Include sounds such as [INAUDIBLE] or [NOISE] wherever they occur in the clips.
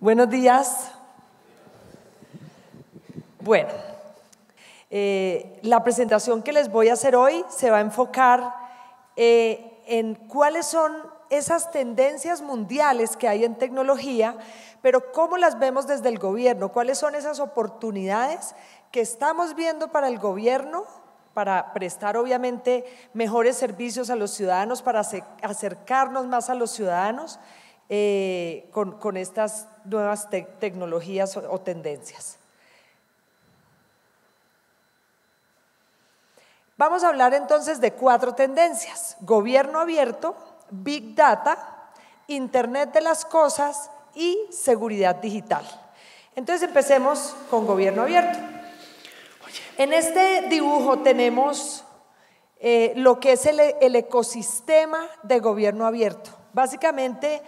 Buenos días. Bueno, eh, la presentación que les voy a hacer hoy se va a enfocar eh, en cuáles son esas tendencias mundiales que hay en tecnología, pero cómo las vemos desde el gobierno, cuáles son esas oportunidades que estamos viendo para el gobierno para prestar obviamente mejores servicios a los ciudadanos, para acercarnos más a los ciudadanos eh, con, estas nuevas tecnologías o, tendencias. Vamos a hablar entonces de cuatro tendencias. Gobierno abierto, Big Data, Internet de las Cosas y seguridad digital. Entonces empecemos con gobierno abierto. En este dibujo tenemos eh, lo que es el ecosistema de gobierno abierto. Básicamente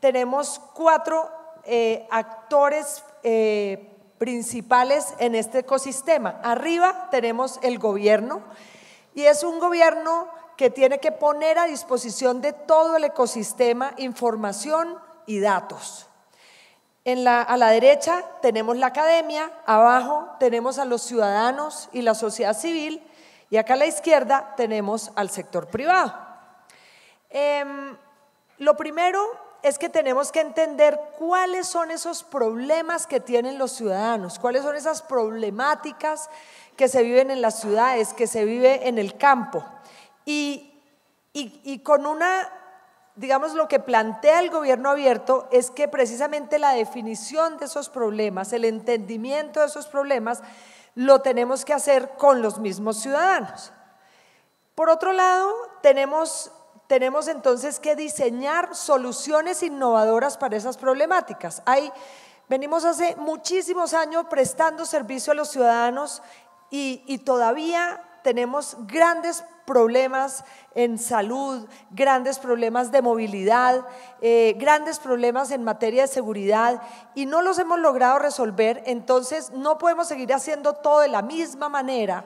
tenemos cuatro eh, actores eh, principales en este ecosistema. Arriba tenemos el gobierno y es un gobierno que tiene que poner a disposición de todo el ecosistema información y datos. En a la derecha tenemos la academia, abajo tenemos a los ciudadanos y la sociedad civil y acá a la izquierda tenemos al sector privado. Em, lo primero es que tenemos que entender cuáles son esos problemas que tienen los ciudadanos, cuáles son esas problemáticas que se viven en las ciudades, que se vive en el campo. Y, y con una, digamos, lo que plantea el gobierno abierto es que precisamente la definición de esos problemas, el entendimiento de esos problemas, lo tenemos que hacer con los mismos ciudadanos. Por otro lado, tenemos tenemos entonces que diseñar soluciones innovadoras para esas problemáticas. venimos hace muchísimos años prestando servicio a los ciudadanos y, todavía tenemos grandes problemas en salud, grandes problemas de movilidad, eh, grandes problemas en materia de seguridad y no los hemos logrado resolver, entonces no podemos seguir haciendo todo de la misma manera.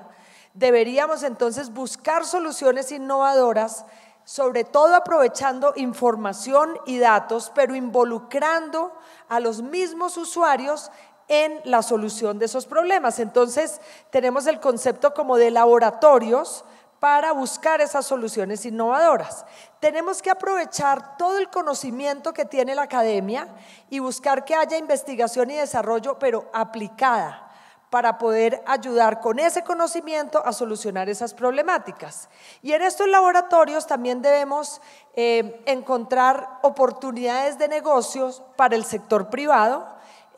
Deberíamos entonces buscar soluciones innovadoras sobre todo aprovechando información y datos, pero involucrando a los mismos usuarios en la solución de esos problemas. Entonces, tenemos el concepto como de laboratorios para buscar esas soluciones innovadoras. Tenemos que aprovechar todo el conocimiento que tiene la academia y buscar que haya investigación y desarrollo, pero aplicada para poder ayudar con ese conocimiento a solucionar esas problemáticas. Y en estos laboratorios también debemos eh, encontrar oportunidades de negocios para el sector privado,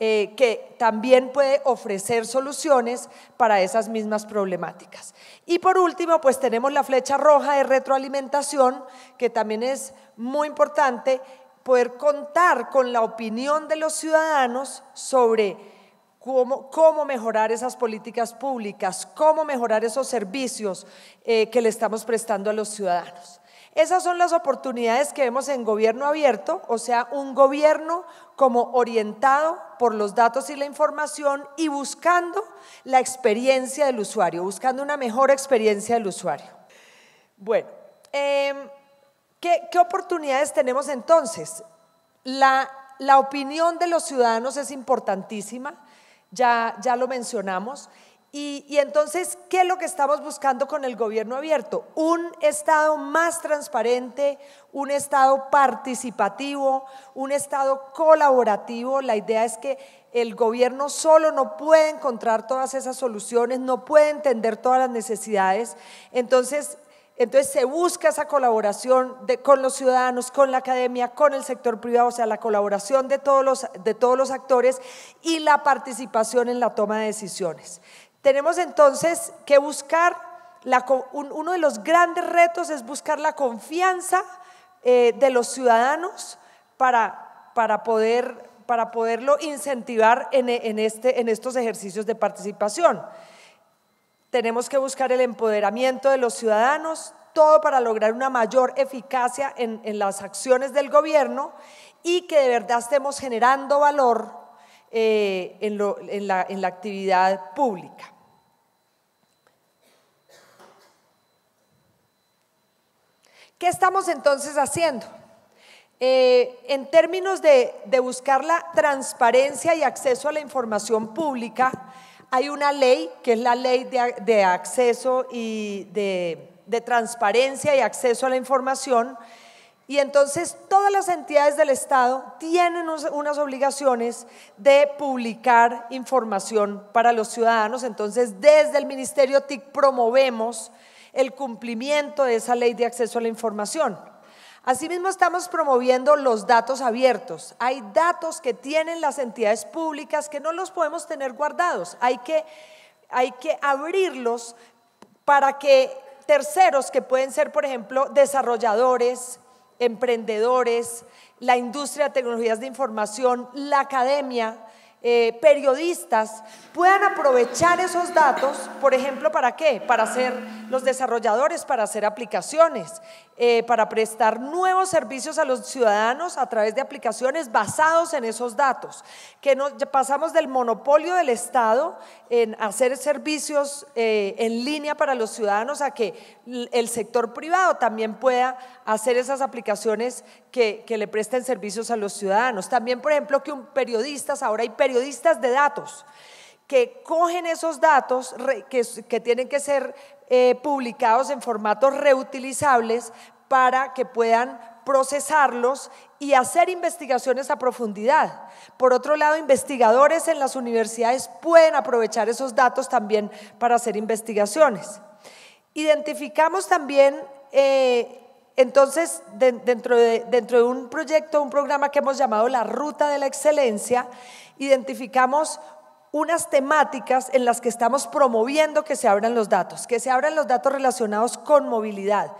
eh, que también puede ofrecer soluciones para esas mismas problemáticas. Y por último, pues tenemos la flecha roja de retroalimentación, que también es muy importante poder contar con la opinión de los ciudadanos sobre Cómo, mejorar esas políticas públicas, cómo mejorar esos servicios eh, que le estamos prestando a los ciudadanos. Esas son las oportunidades que vemos en gobierno abierto, o sea, un gobierno como orientado por los datos y la información y buscando la experiencia del usuario, buscando una mejor experiencia del usuario. Bueno, em, ¿qué, oportunidades tenemos entonces? la opinión de los ciudadanos es importantísima ya, lo mencionamos. Y, y, entonces, ¿qué es lo que estamos buscando con el gobierno abierto? Un Estado más transparente, un Estado participativo, un Estado colaborativo. La idea es que el gobierno solo no puede encontrar todas esas soluciones, no puede entender todas las necesidades. Entonces, entonces se busca esa colaboración con los ciudadanos, con la academia, con el sector privado, o sea, la colaboración de todos, los, actores y la participación en la toma de decisiones. Tenemos entonces que buscar, uno de los grandes retos es buscar la confianza eh, de los ciudadanos para, poder para poderlo incentivar en este, estos ejercicios de participación. Tenemos que buscar el empoderamiento de los ciudadanos, todo para lograr una mayor eficacia en, las acciones del gobierno y que de verdad estemos generando valor eh, en, la, actividad pública. ¿Qué estamos entonces haciendo? Eh, en términos de, buscar la transparencia y acceso a la información pública, hay una ley que es la ley de, acceso y de transparencia y acceso a la información. Y entonces todas las entidades del Estado tienen unas obligaciones de publicar información para los ciudadanos. Entonces desde el Ministerio TIC promovemos el cumplimiento de esa ley de acceso a la información. Asimismo, estamos promoviendo los datos abiertos. Hay datos que tienen las entidades públicas que no los podemos tener guardados. Hay que, hay que abrirlos para que terceros, que pueden ser, por ejemplo, desarrolladores, emprendedores, la industria de tecnologías de información, la academia, eh, periodistas, puedan aprovechar esos datos, por ejemplo, ¿para qué? Para hacer los desarrolladores para hacer aplicaciones, eh, para prestar nuevos servicios a los ciudadanos a través de aplicaciones basados en esos datos, que pasamos del monopolio del Estado en hacer servicios eh, en línea para los ciudadanos a que el sector privado también pueda hacer esas aplicaciones que, le presten servicios a los ciudadanos. También, por ejemplo, que un periodistas, ahora hay periodistas de datos que cogen esos datos que, tienen que ser eh, publicados en formatos reutilizables para que puedan procesarlos y hacer investigaciones a profundidad. Por otro lado, investigadores en las universidades pueden aprovechar esos datos también para hacer investigaciones. Identificamos también, eh, entonces, dentro, de, dentro de un proyecto, un programa que hemos llamado la Ruta de la Excelencia, identificamos unas temáticas en las que estamos promoviendo que se abran los datos, que se abran los datos relacionados con movilidad,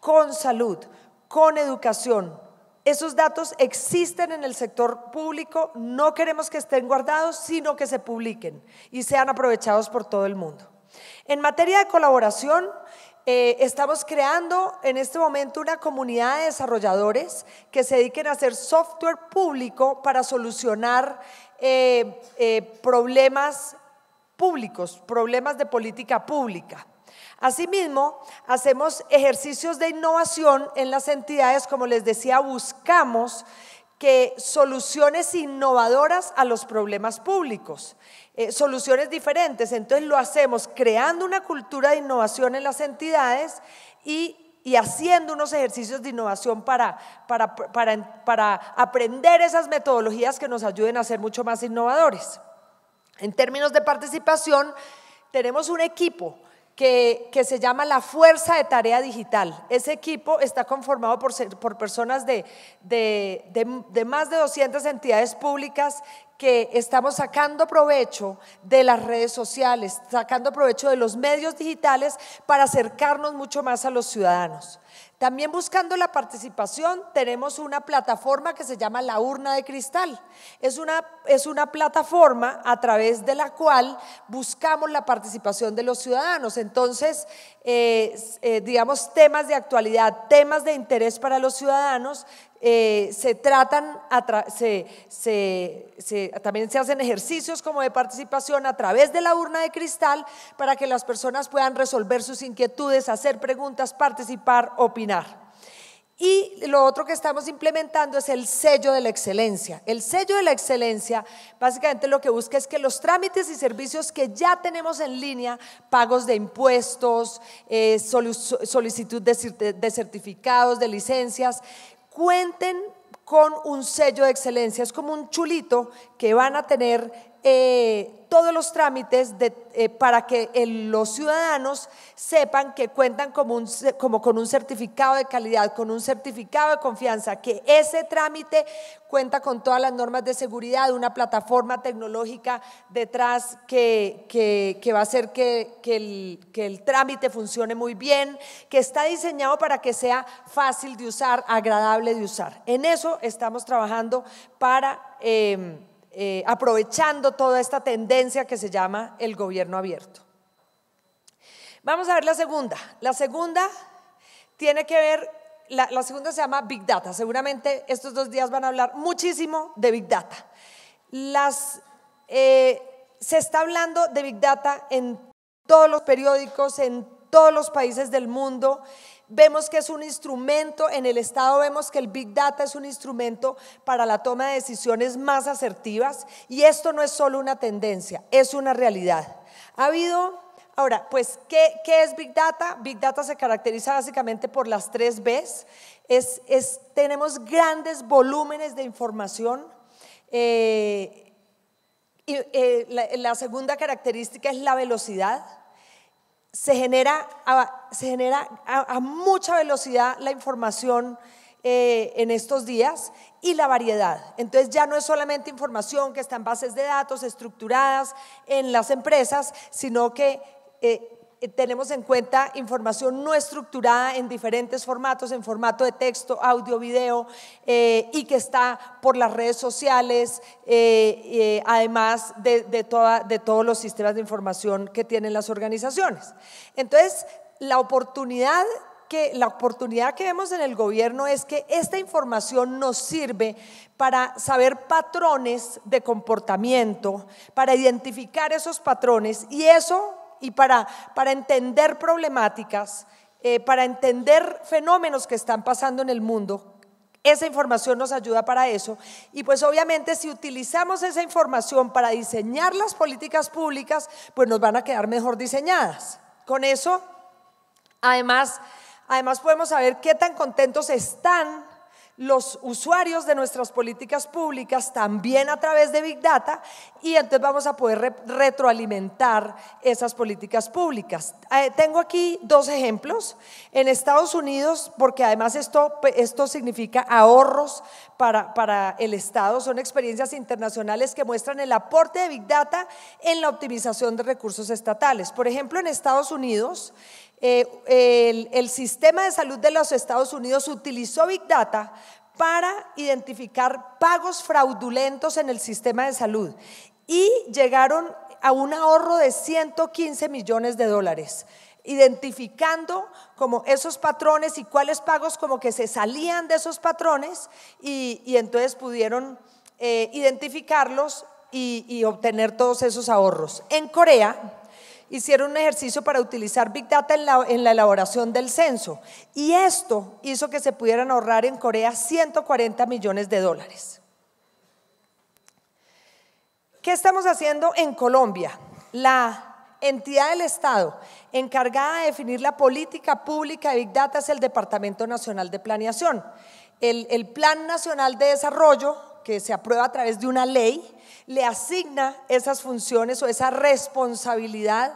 con salud, con educación. Esos datos existen en el sector público, no queremos que estén guardados, sino que se publiquen y sean aprovechados por todo el mundo. En materia de colaboración, eh, estamos creando en este momento una comunidad de desarrolladores que se dediquen a hacer software público para solucionar eh, eh, problemas públicos, problemas de política pública. Asimismo, hacemos ejercicios de innovación en las entidades, como les decía, buscamos que soluciones innovadoras a los problemas públicos. Eh, soluciones diferentes. Entonces lo hacemos creando una cultura de innovación en las entidades y haciendo unos ejercicios de innovación para, para, aprender esas metodologías que nos ayuden a ser mucho más innovadores. En términos de participación, tenemos un equipo que, se llama la Fuerza de Tarea Digital. Ese equipo está conformado por, personas de, de más de 200 entidades públicas que estamos sacando provecho de las redes sociales, sacando provecho de los medios digitales para acercarnos mucho más a los ciudadanos. También buscando la participación, tenemos una plataforma que se llama La Urna de Cristal. Es una, es una plataforma a través de la cual buscamos la participación de los ciudadanos. Entonces, eh, eh, digamos, temas de actualidad, temas de interés para los ciudadanos, eh, se tratan, se, también se hacen ejercicios como de participación a través de la urna de cristal para que las personas puedan resolver sus inquietudes, hacer preguntas, participar, opinar. Y lo otro que estamos implementando es el sello de la excelencia. El sello de la excelencia básicamente lo que busca es que los trámites y servicios que ya tenemos en línea, pagos de impuestos, eh, solicitud de certificados, de licencias, cuenten con un sello de excelencia. Es como un chulito que van a tener eh, todos los trámites eh, para que los ciudadanos sepan que cuentan como, con un certificado de calidad, con un certificado de confianza, que ese trámite cuenta con todas las normas de seguridad, una plataforma tecnológica detrás que, que, va a hacer que, el, trámite funcione muy bien, que está diseñado para que sea fácil de usar, agradable de usar. En eso estamos trabajando para... Em, eh, aprovechando toda esta tendencia que se llama el gobierno abierto. Vamos a ver la segunda. La segunda tiene que ver, la, segunda se llama Big Data. Seguramente estos dos días van a hablar muchísimo de Big Data. Las, eh, se está hablando de Big Data en todos los periódicos, en todos los países del mundo vemos que es un instrumento, en el Estado vemos que el Big Data es un instrumento para la toma de decisiones más asertivas y esto no es solo una tendencia, es una realidad. Ha habido, ahora, pues, ¿qué, es Big Data? Big Data se caracteriza básicamente por las tres Bs. Es, es tenemos grandes volúmenes de información. Eh, y, eh, la segunda característica es la velocidad se genera a, se genera mucha velocidad la información eh, en estos días y la variedad. Entonces ya no es solamente información que está en bases de datos estructuradas en las empresas, sino que eh, eh, tenemos en cuenta información no estructurada en diferentes formatos, en formato de texto, audio, video, eh, y que está por las redes sociales, eh, además de, de todos los sistemas de información que tienen las organizaciones. Entonces, la oportunidad que la oportunidad que vemos en el gobierno es que esta información nos sirve para saber patrones de comportamiento, para identificar esos patrones y eso y para, para entender problemáticas, eh, para entender fenómenos que están pasando en el mundo. Esa información nos ayuda para eso. Y pues obviamente si utilizamos esa información para diseñar las políticas públicas, pues nos van a quedar mejor diseñadas. Con eso, además, además podemos saber qué tan contentos están los usuarios de nuestras políticas públicas también a través de Big Data y entonces vamos a poder retroalimentar esas políticas públicas. Eh, tengo aquí dos ejemplos. En Estados Unidos, porque además esto, pues, esto significa ahorros para, para el Estado, son experiencias internacionales que muestran el aporte de Big Data en la optimización de recursos estatales. Por ejemplo, en Estados Unidos, eh, el, sistema de salud de los Estados Unidos utilizó Big Data para identificar pagos fraudulentos en el sistema de salud y llegaron a un ahorro de 115 millones de dólares identificando como esos patrones y cuáles pagos como que se salían de esos patrones y, entonces pudieron eh, identificarlos y obtener todos esos ahorros. En Corea, hicieron un ejercicio para utilizar Big Data en la, elaboración del censo. Y esto hizo que se pudieran ahorrar en Corea 140 millones de dólares. ¿Qué estamos haciendo en Colombia? La entidad del Estado encargada de definir la política pública de Big Data es el Departamento Nacional de Planeación. el Plan Nacional de Desarrollo que se aprueba a través de una ley, le asigna esas funciones o esa responsabilidad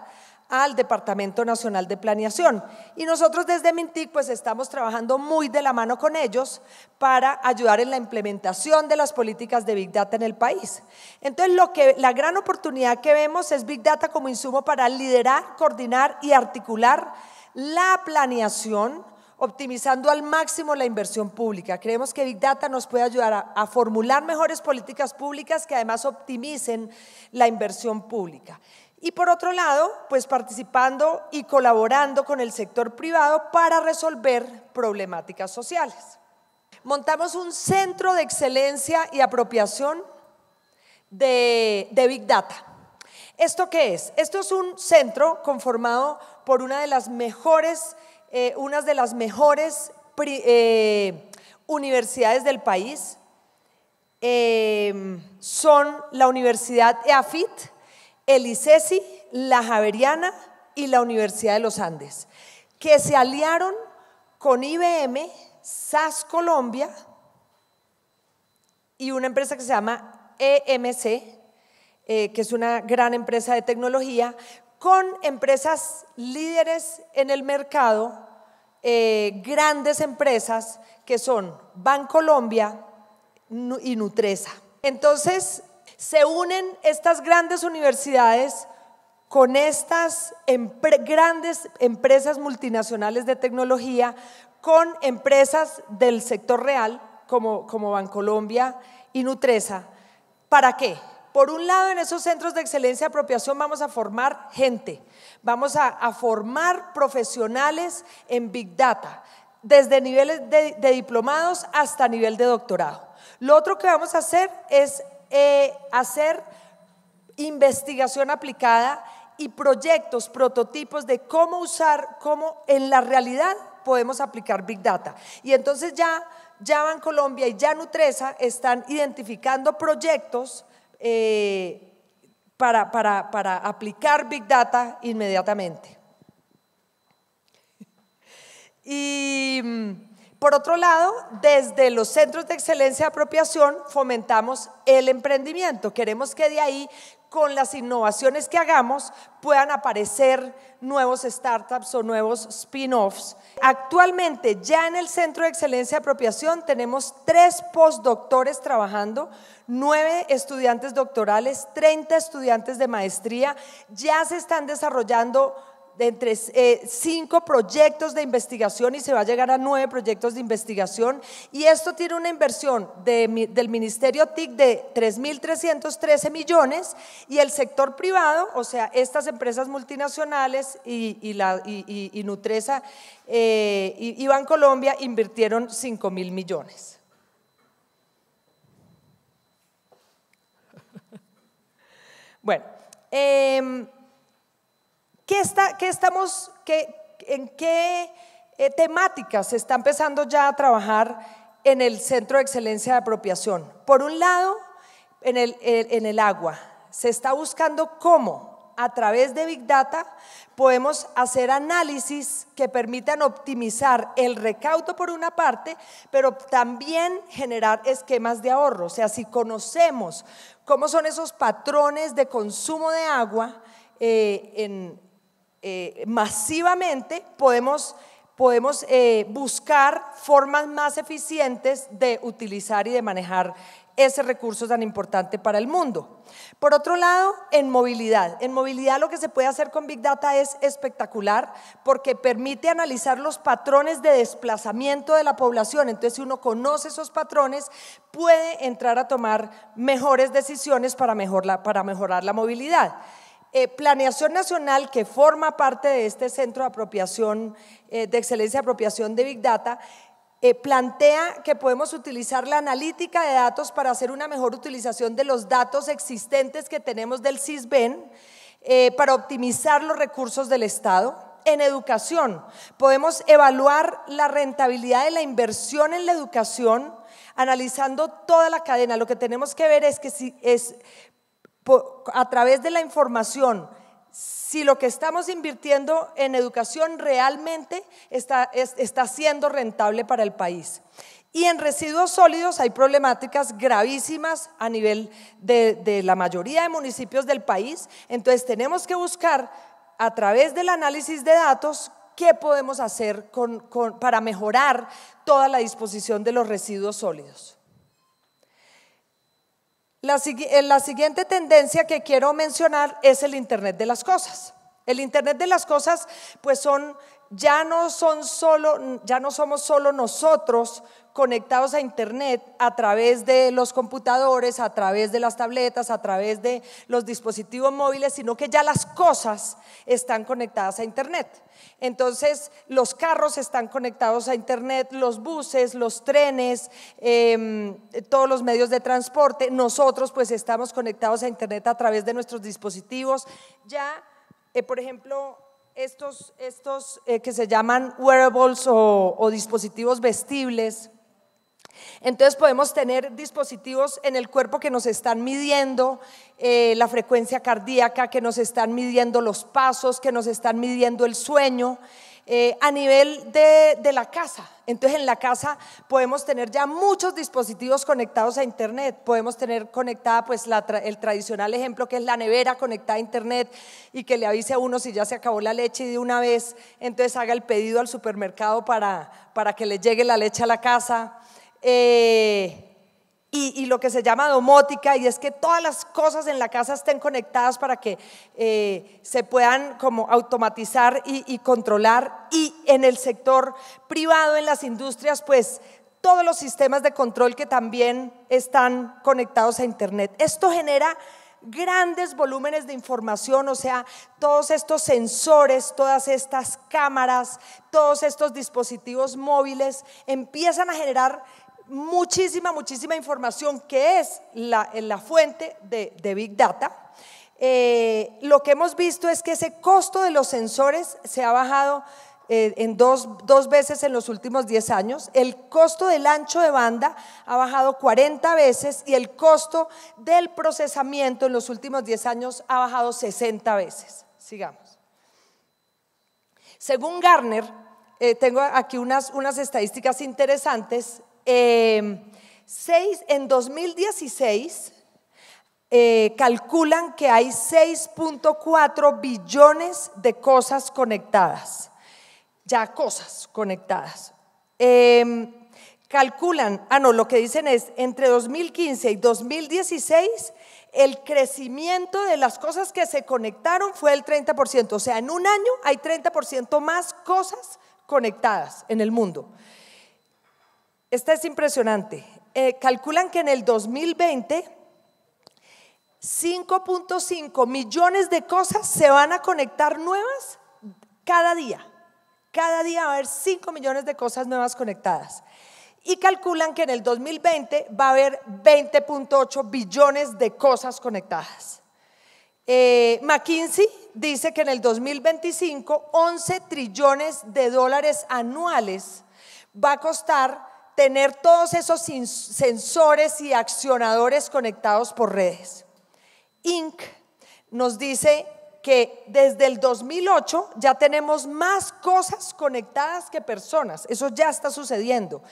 al Departamento Nacional de Planeación. Y nosotros desde Mintic pues estamos trabajando muy de la mano con ellos para ayudar en la implementación de las políticas de Big Data en el país. Entonces lo que, la gran oportunidad que vemos es Big Data como insumo para liderar, coordinar y articular la planeación, optimizando al máximo la inversión pública. Creemos que Big Data nos puede ayudar a, formular mejores políticas públicas que además optimicen la inversión pública. Y por otro lado, pues participando y colaborando con el sector privado para resolver problemáticas sociales. Montamos un centro de excelencia y apropiación de, de Big Data. ¿Esto qué es? Esto es un centro conformado por una de las mejores eh, unas de las mejores eh, universidades del país. Em, son la Universidad EAFIT, el ICESI, la Javeriana y la Universidad de los Andes, que se aliaron con IBM, SAS Colombia y una empresa que se llama EMC, eh, que es una gran empresa de tecnología, con empresas líderes en el mercado, eh, grandes empresas que son Bancolombia y Nutresa. Entonces, se unen estas grandes universidades con estas grandes empresas multinacionales de tecnología, con empresas del sector real como, como Bancolombia y Nutresa. ¿Para qué? Por un lado, en esos centros de excelencia y apropiación vamos a formar gente, vamos a, formar profesionales en Big Data, desde niveles de, diplomados hasta nivel de doctorado. Lo otro que vamos a hacer es eh, hacer investigación aplicada y proyectos, prototipos de cómo usar, cómo en la realidad podemos aplicar Big Data. Y entonces ya, ya Colombia y ya Nutresa están identificando proyectos eh, para, para, para aplicar Big Data inmediatamente. Y mm, por otro lado, desde los centros de excelencia de apropiación fomentamos el emprendimiento. Queremos que de ahí con las innovaciones que hagamos puedan aparecer nuevos startups o nuevos spin-offs. Actualmente ya en el Centro de Excelencia de Apropiación tenemos tres postdoctores trabajando, nueve estudiantes doctorales, 30 estudiantes de maestría, ya se están desarrollando de entre eh, cinco proyectos de investigación y se va a llegar a nueve proyectos de investigación. Y esto tiene una inversión del Ministerio TIC de 3.313 millones y el sector privado, o sea, estas empresas multinacionales y, y, Nutresa eh, y, Bancolombia invirtieron 5.000 millones. [LAUGHS] Bueno. Em, está, qué estamos, en qué eh, temáticas se está empezando ya a trabajar en el Centro de Excelencia de Apropiación? Por un lado, en el, en el agua. Se está buscando cómo a través de Big Data podemos hacer análisis que permitan optimizar el recaudo por una parte, pero también generar esquemas de ahorro. O sea, si conocemos cómo son esos patrones de consumo de agua eh, en, eh, masivamente, podemos, eh, buscar formas más eficientes de utilizar y de manejar ese recurso tan importante para el mundo. Por otro lado, en movilidad. En movilidad lo que se puede hacer con Big Data es espectacular porque permite analizar los patrones de desplazamiento de la población. Entonces, si uno conoce esos patrones, puede entrar a tomar mejores decisiones para, para mejorar la movilidad. Eh, Planeación Nacional, que forma parte de este Centro de Apropiación, eh, de Excelencia de Apropiación de Big Data, eh, plantea que podemos utilizar la analítica de datos para hacer una mejor utilización de los datos existentes que tenemos del CISBEN, para optimizar los recursos del Estado. En educación, podemos evaluar la rentabilidad de la inversión en la educación analizando toda la cadena. Lo que tenemos que ver es que si es a través de la información si lo que estamos invirtiendo en educación realmente está, siendo rentable para el país. Y en residuos sólidos hay problemáticas gravísimas a nivel de, la mayoría de municipios del país. Entonces tenemos que buscar a través del análisis de datos qué podemos hacer para mejorar toda la disposición de los residuos sólidos. Eh, la, siguiente tendencia que quiero mencionar es el Internet de las Cosas. El Internet de las Cosas, pues son, ya no son solo, ya no somos solo nosotros conectados a Internet a través de los computadores, a través de las tabletas, a través de los dispositivos móviles, sino que ya las cosas están conectadas a Internet. Entonces, los carros están conectados a Internet, los buses, los trenes, em, todos los medios de transporte. Nosotros pues estamos conectados a Internet a través de nuestros dispositivos. Ya, eh, por ejemplo, estos, estos eh, que se llaman wearables o dispositivos vestibles, entonces podemos tener dispositivos en el cuerpo que nos están midiendo eh, la frecuencia cardíaca, que nos están midiendo los pasos, que nos están midiendo el sueño. Eh, a nivel de, la casa. Entonces en la casa podemos tener ya muchos dispositivos conectados a Internet. Podemos tener conectada pues el tradicional ejemplo que es la nevera conectada a Internet y que le avise a uno si ya se acabó la leche y de una vez entonces haga el pedido al supermercado para, para que le llegue la leche a la casa. Eh, y, lo que se llama domótica, y es que todas las cosas en la casa estén conectadas para que eh, se puedan como automatizar y controlar. Y en el sector privado, en las industrias, pues todos los sistemas de control que también están conectados a Internet. Esto genera grandes volúmenes de información, o sea, todos estos sensores, todas estas cámaras, todos estos dispositivos móviles empiezan a generar muchísima, muchísima información que es la, fuente de, Big Data. Eh, lo que hemos visto es que ese costo de los sensores se ha bajado eh, en dos, veces en los últimos 10 años. El costo del ancho de banda ha bajado 40 veces y el costo del procesamiento en los últimos 10 años ha bajado 60 veces. Sigamos. Según Garner, eh, tengo aquí unas, unas estadísticas interesantes Em, en 2016 eh, calculan que hay 6.4 billones de cosas conectadas, ya cosas conectadas. Em, calculan, ah no, lo que dicen es, entre 2015 y 2016, el crecimiento de las cosas que se conectaron fue el 30%, o sea, en un año hay 30% más cosas conectadas en el mundo. Esta es impresionante. Eh, calculan que en el 2020 5.5 millones de cosas se van a conectar nuevas cada día. Cada día va a haber 5 millones de cosas nuevas conectadas. Y calculan que en el 2020 va a haber 20.8 billones de cosas conectadas. Eh, McKinsey dice que en el 2025 11 trillones de dólares anuales va a costar tener todos esos sensores y accionadores conectados por redes. Inc. nos dice que desde el 2008 ya tenemos más cosas conectadas que personas. Eso ya está sucediendo.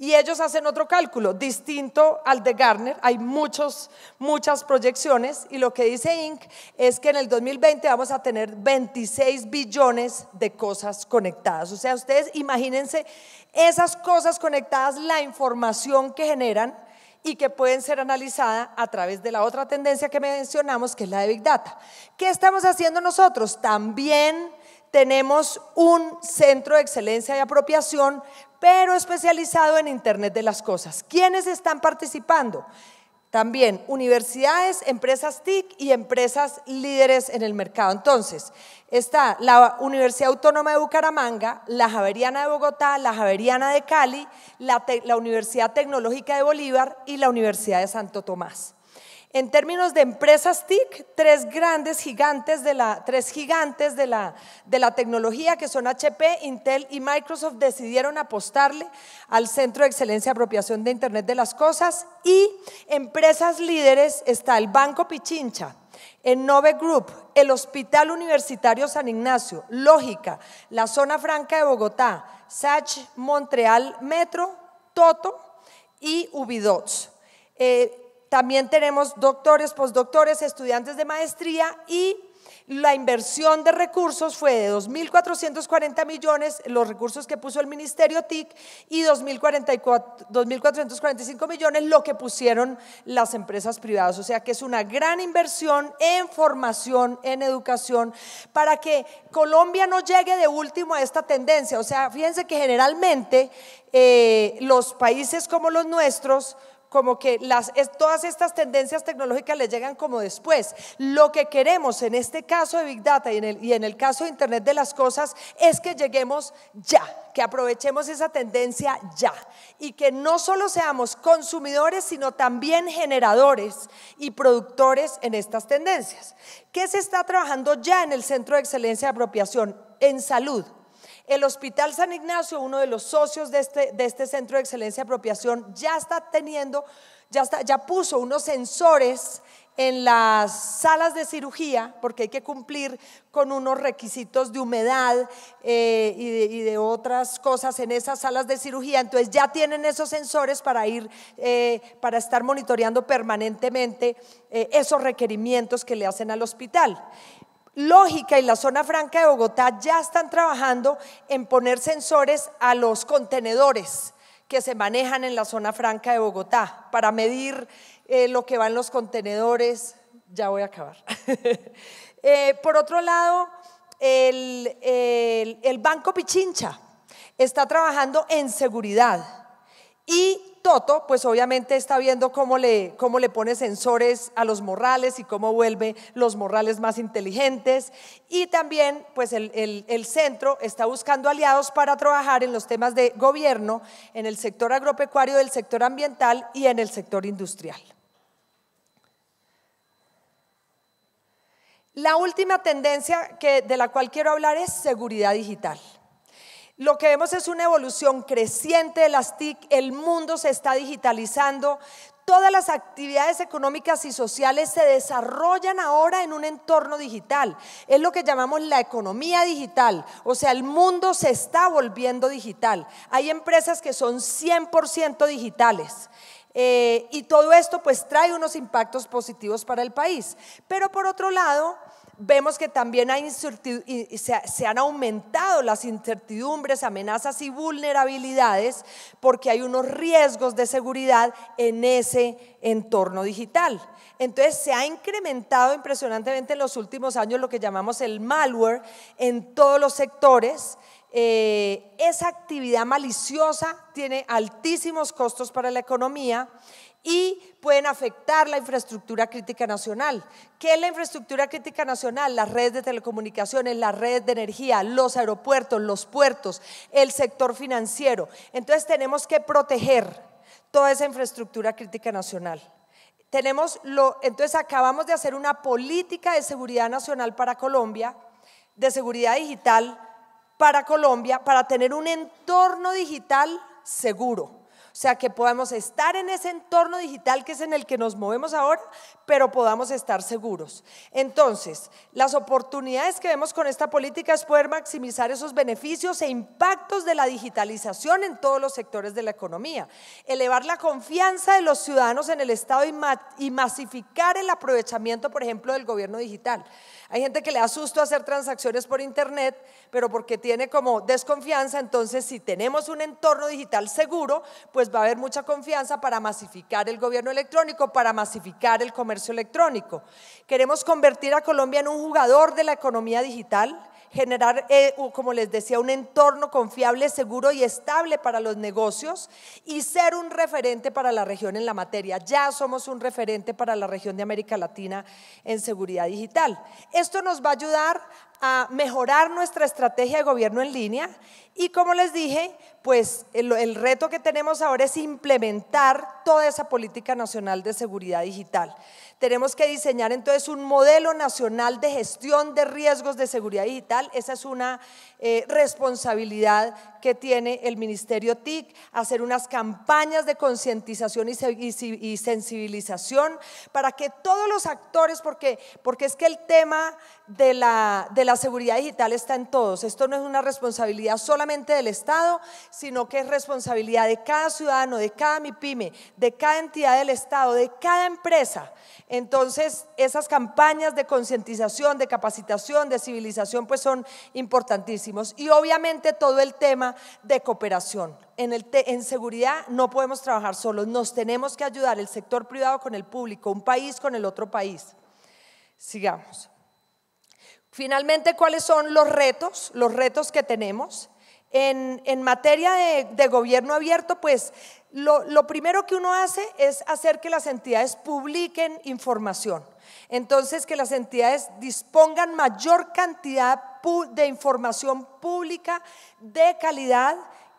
Y ellos hacen otro cálculo distinto al de Garner. Hay muchos, muchas proyecciones y lo que dice Inc. es que en el 2020 vamos a tener 26 billones de cosas conectadas. O sea, ustedes imagínense esas cosas conectadas, la información que generan y que pueden ser analizadas a través de la otra tendencia que mencionamos, que es la de Big Data. ¿Qué estamos haciendo nosotros? También tenemos un centro de excelencia y apropiación pero especializado en Internet de las Cosas. ¿Quiénes están participando? También universidades, empresas TIC y empresas líderes en el mercado. Entonces, está la Universidad Autónoma de Bucaramanga, la Javeriana de Bogotá, la Javeriana de Cali, la, Universidad Tecnológica de Bolívar y la Universidad de Santo Tomás. En términos de empresas TIC, tres grandes gigantes de la, tres gigantes de la, de la tecnología que son HP, Intel y Microsoft decidieron apostarle al Centro de Excelencia de Apropiación de Internet de las Cosas y empresas líderes está el Banco Pichincha, el Nove Group, el Hospital Universitario San Ignacio, Lógica, la Zona Franca de Bogotá, Sach Montreal Metro, Toto y Ubidots. Eh, también tenemos doctores, postdoctores, estudiantes de maestría y la inversión de recursos fue de 2.440 millones, los recursos que puso el Ministerio TIC, y 2.445 millones lo que pusieron las empresas privadas. O sea que es una gran inversión en formación, en educación, para que Colombia no llegue de último a esta tendencia. O sea, fíjense que generalmente eh, los países como los nuestros, como que todas estas tendencias tecnológicas le llegan como después. Lo que queremos en este caso de Big Data y en, el, caso de Internet de las Cosas es que lleguemos ya, que aprovechemos esa tendencia ya y que no solo seamos consumidores, sino también generadores y productores en estas tendencias. ¿Qué se está trabajando ya en el Centro de Excelencia de Apropiación? En salud el Hospital San Ignacio, uno de los socios de este, de este Centro de Excelencia y Apropiación, ya está teniendo, ya, está, ya puso unos sensores en las salas de cirugía, porque hay que cumplir con unos requisitos de humedad eh, y, de, otras cosas en esas salas de cirugía. Entonces ya tienen esos sensores para ir, eh, para estar monitoreando permanentemente eh, esos requerimientos que le hacen al hospital. Lógica y la zona franca de Bogotá ya están trabajando en poner sensores a los contenedores que se manejan en la zona franca de Bogotá para medir eh, lo que van los contenedores. Ya voy a acabar. [LAUGHS] Eh, por otro lado, el, el Banco Pichincha está trabajando en seguridad y Toto, pues obviamente está viendo cómo le, pone sensores a los morrales y cómo vuelve los morrales más inteligentes. Y también, pues el, centro está buscando aliados para trabajar en los temas de gobierno, en el sector agropecuario, del sector ambiental y en el sector industrial. La última tendencia que, de la cual quiero hablar es seguridad digital. Lo que vemos es una evolución creciente de las TIC, el mundo se está digitalizando, todas las actividades económicas y sociales se desarrollan ahora en un entorno digital. Es lo que llamamos la economía digital. O sea, el mundo se está volviendo digital. Hay empresas que son 100% digitales. Eh, y todo esto pues trae unos impactos positivos para el país. Pero por otro lado, vemos que también se, han aumentado las incertidumbres, amenazas y vulnerabilidades porque hay unos riesgos de seguridad en ese entorno digital. Entonces se ha incrementado impresionantemente en los últimos años lo que llamamos el malware en todos los sectores. Eh, esa actividad maliciosa tiene altísimos costos para la economía y pueden afectar la infraestructura crítica nacional. ¿Qué es la infraestructura crítica nacional? Las redes de telecomunicaciones, las redes de energía, los aeropuertos, los puertos, el sector financiero. Entonces tenemos que proteger toda esa infraestructura crítica nacional. entonces acabamos de hacer una política de seguridad nacional para Colombia, de seguridad digital para Colombia, para tener un entorno digital seguro o sea, que podamos estar en ese entorno digital que es en el que nos movemos ahora, pero podamos estar seguros. Entonces, las oportunidades que vemos con esta política es poder maximizar esos beneficios e impactos de la digitalización en todos los sectores de la economía, elevar la confianza de los ciudadanos en el Estado y, masificar el aprovechamiento, por ejemplo, del gobierno digital. Hay gente que le susto hacer transacciones por Internet, pero porque tiene como desconfianza, entonces si tenemos un entorno digital seguro, pues pues va a haber mucha confianza para masificar el gobierno electrónico, para masificar el comercio electrónico. Queremos convertir a Colombia en un jugador de la economía digital generar, eh, como les decía, un entorno confiable, seguro y estable para los negocios y ser un referente para la región en la materia. Ya somos un referente para la región de América Latina en seguridad digital. Esto nos va a ayudar a mejorar nuestra estrategia de gobierno en línea y como les dije, pues el, reto que tenemos ahora es implementar toda esa política nacional de seguridad digital. Tenemos que diseñar entonces un modelo nacional de gestión de riesgos de seguridad digital. Esa es una eh, responsabilidad que tiene el Ministerio TIC, hacer unas campañas de concientización y, sensibilización para que todos los actores, porque, porque es que el tema de la, de la seguridad digital está en todos. Esto no es una responsabilidad solamente del Estado, sino que es responsabilidad de cada ciudadano, de cada MIPYME, de cada entidad del Estado, de cada empresa. Entonces, esas campañas de concientización, de capacitación, de civilización, pues son importantísimos. Y obviamente todo el tema de cooperación. En, el en seguridad no podemos trabajar solos, nos tenemos que ayudar el sector privado con el público, un país con el otro país. Sigamos. Finalmente, ¿cuáles son los retos? Los retos que tenemos. En, materia de, gobierno abierto, pues lo, lo primero que uno hace es hacer que las entidades publiquen información. Entonces, que las entidades dispongan mayor cantidad de información pública de calidad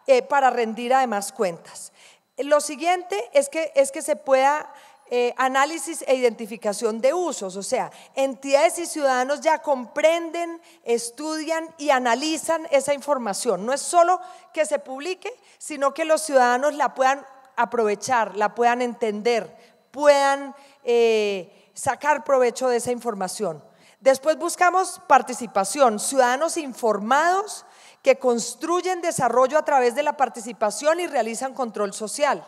eh, para rendir además cuentas. Lo siguiente es que, es que se pueda eh, análisis e identificación de usos, o sea, entidades y ciudadanos ya comprenden, estudian y analizan esa información. No es solo que se publique, sino que los ciudadanos la puedan aprovechar, la puedan entender, puedan eh, sacar provecho de esa información. Después buscamos participación, ciudadanos informados que construyen desarrollo a través de la participación y realizan control social.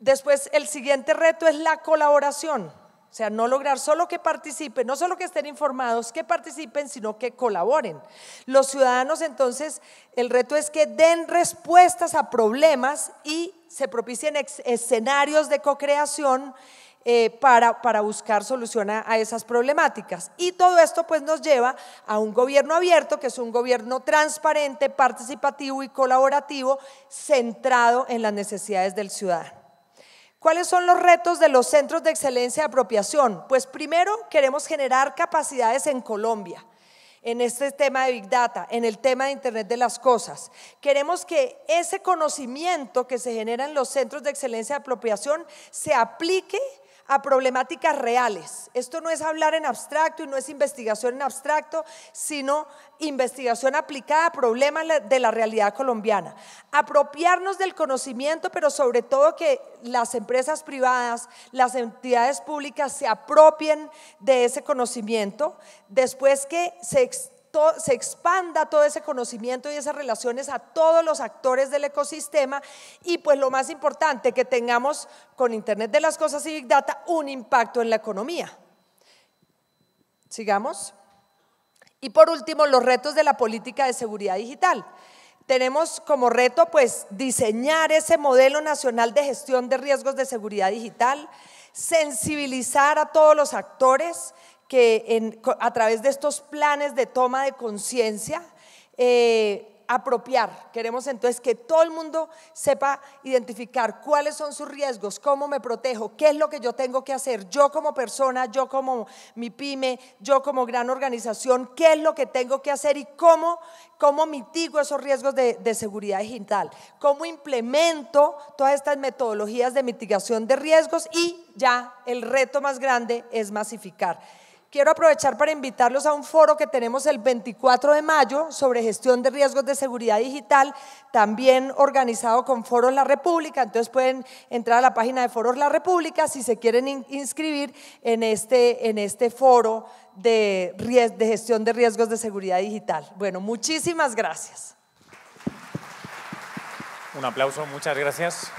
Después, el siguiente reto es la colaboración. O sea, no lograr solo que participen, no solo que estén informados, que participen, sino que colaboren. Los ciudadanos, entonces, el reto es que den respuestas a problemas y se propicien escenarios de co-creación eh, para, buscar solución a, esas problemáticas. Y todo esto pues nos lleva a un gobierno abierto, que es un gobierno transparente, participativo y colaborativo, centrado en las necesidades del ciudadano. ¿Cuáles son los retos de los centros de excelencia de apropiación? Pues primero queremos generar capacidades en Colombia en este tema de Big Data, en el tema de Internet de las Cosas. Queremos que ese conocimiento que se genera en los centros de excelencia de apropiación se aplique a problemáticas reales. Esto no es hablar en abstracto y no es investigación en abstracto, sino investigación aplicada a problemas de la realidad colombiana. Apropiarnos del conocimiento, pero sobre todo que las empresas privadas, las entidades públicas se apropien de ese conocimiento, después que se se expanda todo ese conocimiento y esas relaciones a todos los actores del ecosistema y pues lo más importante, que tengamos con Internet de las Cosas y Big Data un impacto en la economía. Sigamos. Y por último, los retos de la política de seguridad digital. Tenemos como reto pues diseñar ese modelo nacional de gestión de riesgos de seguridad digital, sensibilizar a todos los actores, que a través de estos planes de toma de conciencia, eh, apropiar. Queremos entonces que todo el mundo sepa identificar cuáles son sus riesgos, cómo me protejo, qué es lo que yo tengo que hacer, yo como persona, yo como mi pyme, yo como gran organización, qué es lo que tengo que hacer y cómo, cómo mitigo esos riesgos de, de seguridad digital, cómo implemento todas estas metodologías de mitigación de riesgos y ya el reto más grande es masificar. Quiero aprovechar para invitarlos a un foro que tenemos el 24 de mayo sobre gestión de riesgos de seguridad digital, también organizado con Foros La República. Entonces pueden entrar a la página de Foros La República si se quieren inscribir en este, en este foro de gestión de riesgos de seguridad digital. Bueno, muchísimas gracias. Un aplauso, muchas gracias.